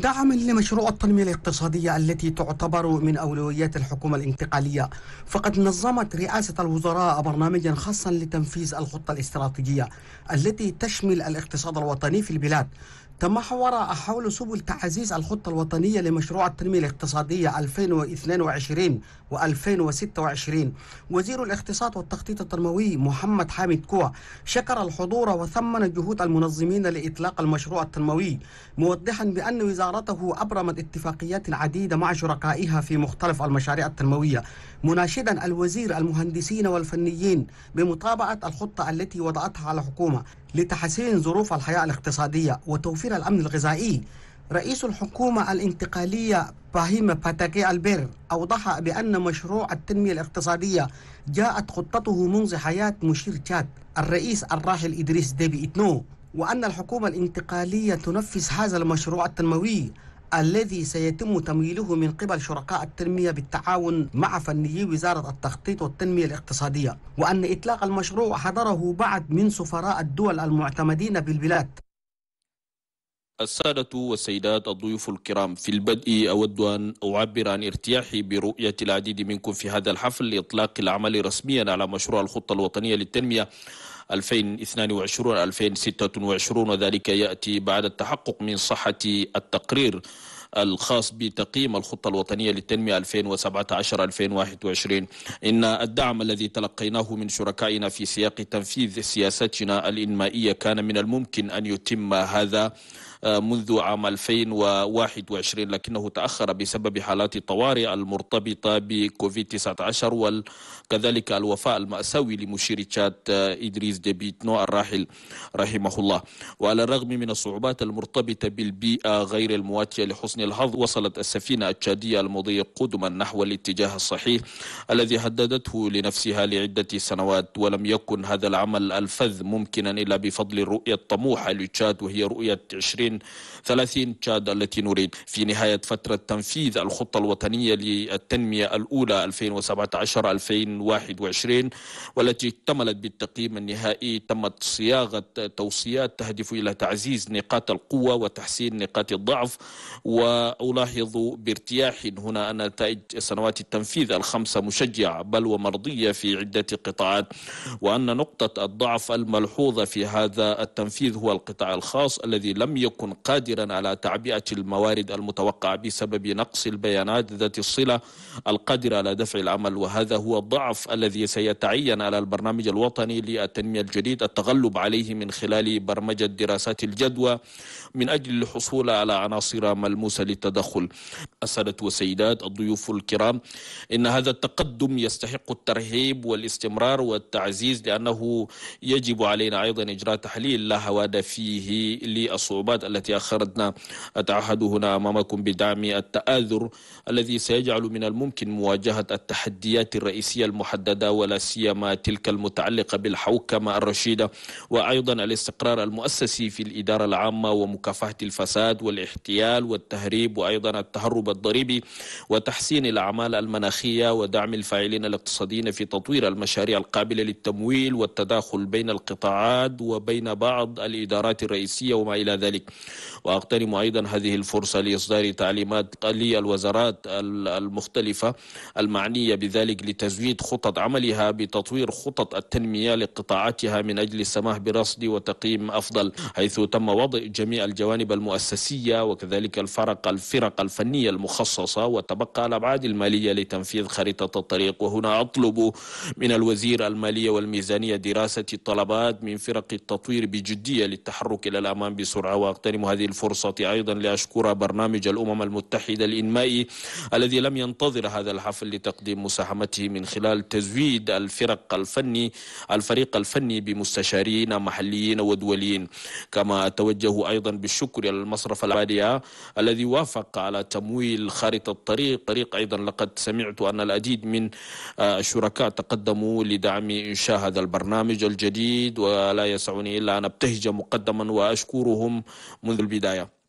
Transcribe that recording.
دعما لمشروع التنمية الاقتصادية التي تعتبر من أولويات الحكومة الانتقالية فقد نظمت رئاسة الوزراء برنامجا خاصا لتنفيذ الخطة الاستراتيجية التي تشمل الاقتصاد الوطني في البلاد تمحور حول سبل تعزيز الخطة الوطنية لمشروع التنمية الاقتصادية 2022 و2026 وزير الاقتصاد والتخطيط التنموي محمد حامد كوع شكر الحضور وثمن جهود المنظمين لإطلاق المشروع التنموي موضحا بأن وزارة إدارته أبرمت اتفاقيات العديدة مع شركائها في مختلف المشاريع التنموية مناشدا الوزير المهندسين والفنيين بمطابقة الخطة التي وضعتها على الحكومة لتحسين ظروف الحياة الاقتصادية وتوفير الأمن الغذائي رئيس الحكومة الانتقالية باهيم باتاكي البير أوضح بأن مشروع التنمية الاقتصادية جاءت خطته منذ حياة مشير تشاد الرئيس الراحل إدريس ديبي إتنو وأن الحكومة الانتقالية تنفذ هذا المشروع التنموي الذي سيتم تمويله من قبل شركاء التنمية بالتعاون مع فنيي وزارة التخطيط والتنمية الاقتصادية وأن إطلاق المشروع حضره بعد من سفراء الدول المعتمدين بالبلاد السادة والسيدات الضيوف الكرام في البدء أود أن أعبر عن ارتياحي برؤية العديد منكم في هذا الحفل لإطلاق العمل رسميا على مشروع الخطة الوطنية للتنمية 2022 2026 وذلك يأتي بعد التحقق من صحة التقرير الخاص بتقييم الخطة الوطنية للتنمية 2017-2021 إن الدعم الذي تلقيناه من شركائنا في سياق تنفيذ سياستنا الإنمائية كان من الممكن أن يتم هذا آه، منذ عام 2021 لكنه تأخر بسبب حالات الطوارئ المرتبطة بكوفيد 19 وكذلك الوفاء المأساوي لمشير تشاد آه، إدريس ديبيتنو الراحل رحمه الله وعلى الرغم من الصعوبات المرتبطة بالبيئة غير المواتية لحسن لحسن الحظ وصلت السفينة التشادية المضي قدما نحو الاتجاه الصحيح الذي هددته لنفسها لعدة سنوات ولم يكن هذا العمل الفذ ممكنا إلا بفضل الرؤية الطموحة لتشاد وهي رؤية 2030 تشاد التي نريد في نهاية فترة تنفيذ الخطة الوطنية للتنمية الأولى 2017-2021 والتي اكتملت بالتقييم النهائي تمت صياغة توصيات تهدف إلى تعزيز نقاط القوة وتحسين نقاط الضعف و وألاحظ بارتياح هنا أن نتائج سنوات التنفيذ الخمسة مشجعة بل ومرضية في عدة قطاعات وأن نقطة الضعف الملحوظة في هذا التنفيذ هو القطاع الخاص الذي لم يكن قادرا على تعبئة الموارد المتوقعة بسبب نقص البيانات ذات الصلة القادرة على دفع العمل وهذا هو الضعف الذي سيتعين على البرنامج الوطني للتنمية الجديد التغلب عليه من خلال برمجة دراسات الجدوى من أجل الحصول على عناصر ملموسة للتدخل السادة والسيدات الضيوف الكرام إن هذا التقدم يستحق الترهيب والاستمرار والتعزيز لأنه يجب علينا أيضا إجراء تحليل لا هواد فيه للصعوبات التي أخرتنا أتعهد هنا أمامكم بدعم التآذر الذي سيجعل من الممكن مواجهة التحديات الرئيسية المحددة ولا سيما تلك المتعلقة بالحوكمة الرشيدة وأيضا الاستقرار المؤسسي في الإدارة العامة ومكافحة الفساد والاحتيال والتهريب التهريب وأيضا التهرب الضريبي وتحسين الأعمال المناخية ودعم الفاعلين الاقتصاديين في تطوير المشاريع القابلة للتمويل والتداخل بين القطاعات وبين بعض الإدارات الرئيسية وما إلى ذلك وأغتنم أيضا هذه الفرصة لإصدار تعليمات للوزارات المختلفة المعنية بذلك لتزويد خطط عملها بتطوير خطط التنمية لقطاعاتها من أجل السماح برصد وتقييم أفضل حيث تم وضع جميع الجوانب المؤسسية وكذلك الفرق تبقى الفرق الفنية المخصصة وتبقى الأبعاد المالية لتنفيذ خريطة الطريق وهنا أطلب من الوزير المالية والميزانية دراسة الطلبات من فرق التطوير بجدية للتحرك إلى الأمام بسرعة وأغتنم هذه الفرصة أيضا لأشكر برنامج الأمم المتحدة الإنمائي الذي لم ينتظر هذا الحفل لتقديم مساهمته من خلال تزويد الفرق الفني الفريق الفني بمستشارين محليين ودوليين كما أتوجه أيضا بالشكر للمصرف العالية الذي وافق على تمويل خارطة الطريق طريق أيضا لقد سمعت أن العديد من آه، الشركاء تقدموا لدعم إنشاء هذا البرنامج الجديد ولا يسعني إلا أن أبتهج مقدما وأشكرهم منذ البداية